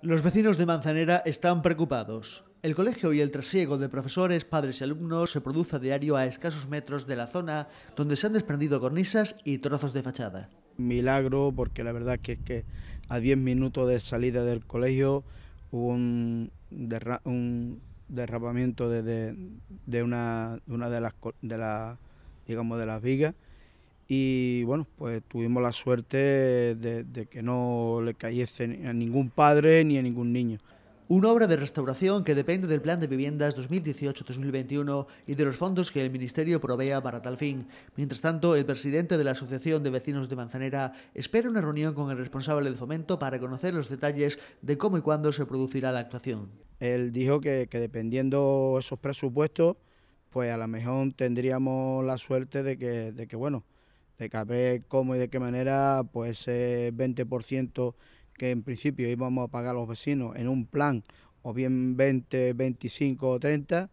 Los vecinos de Manzanera están preocupados. El colegio y el trasiego de profesores, padres y alumnos se produce a diario a escasos metros de la zona donde se han desprendido cornisas y trozos de fachada. Milagro, porque la verdad que es que a 10 minutos de salida del colegio hubo un, derrapamiento de, una, de las, la, digamos, de las vigas y bueno, pues tuvimos la suerte de, que no le cayese a ningún padre ni a ningún niño. Una obra de restauración que depende del Plan de Viviendas 2018-2021 y de los fondos que el Ministerio provea para tal fin. Mientras tanto, el presidente de la Asociación de Vecinos de Manzanera espera una reunión con el responsable de fomento para conocer los detalles de cómo y cuándo se producirá la actuación. Él dijo que, que dependiendo esos presupuestos, pues a lo mejor tendríamos la suerte de que bueno, de cabré cómo y de qué manera, pues ese eh, 20% que en principio íbamos a pagar los vecinos en un plan, o bien 20, 25 o 30,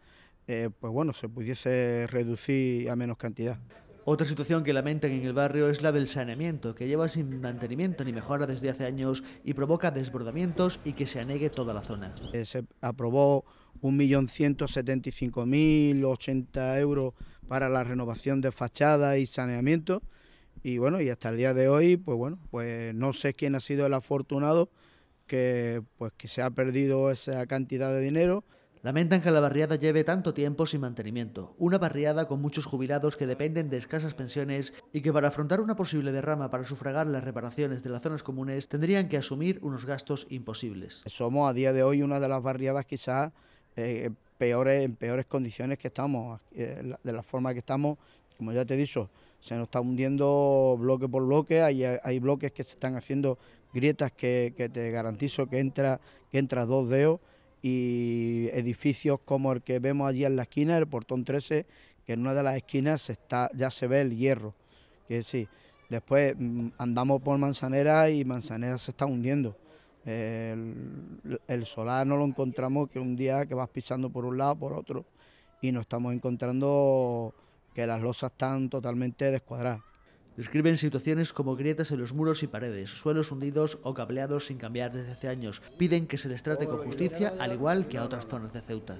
eh, pues bueno, se pudiese reducir a menos cantidad. Otra situación que lamentan en el barrio es la del saneamiento, que lleva sin mantenimiento ni mejora desde hace años y provoca desbordamientos y que se anegue toda la zona. Eh, se aprobó 1.175.080 euros para la renovación de fachadas y saneamiento. Y bueno, y hasta el día de hoy, pues bueno, pues no sé quién ha sido el afortunado que, pues, que se ha perdido esa cantidad de dinero. Lamentan que la barriada lleve tanto tiempo sin mantenimiento, una barriada con muchos jubilados que dependen de escasas pensiones y que para afrontar una posible derrama para sufragar las reparaciones de las zonas comunes tendrían que asumir unos gastos imposibles. Somos a día de hoy una de las barriadas quizás eh, peores, en peores condiciones que estamos, eh, de la forma que estamos, como ya te he dicho, se nos está hundiendo bloque por bloque, hay, bloques que se están haciendo grietas que, te garantizo que entra, que entra dos dedos y edificios como el que vemos allí en la esquina, el portón 13, que en una de las esquinas está, ya se ve el hierro, que sí. Después mm, andamos por Manzanera y Manzanera se está hundiendo. El, solar no lo encontramos que un día que vas pisando por un lado, por otro, y nos estamos encontrando que las losas están totalmente descuadradas. Describen situaciones como grietas en los muros y paredes, suelos hundidos o cableados sin cambiar desde hace años. Piden que se les trate con justicia, al igual que a otras zonas de Ceuta.